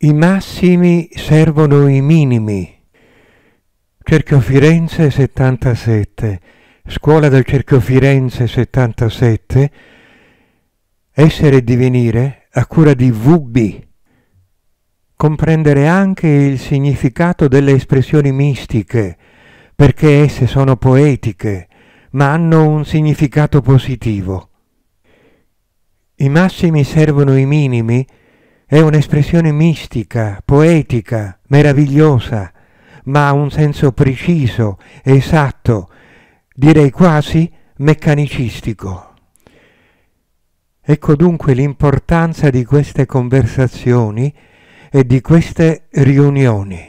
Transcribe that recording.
I massimi servono i minimi. Cerchio Firenze 77, Scuola del Cerchio Firenze 77, Essere e divenire a cura di VB. Comprendere anche il significato delle espressioni mistiche, perché esse sono poetiche, ma hanno un significato positivo. I massimi servono i minimi è un'espressione mistica, poetica, meravigliosa, ma ha un senso preciso, esatto, direi quasi meccanicistico. Ecco dunque l'importanza di queste conversazioni e di queste riunioni.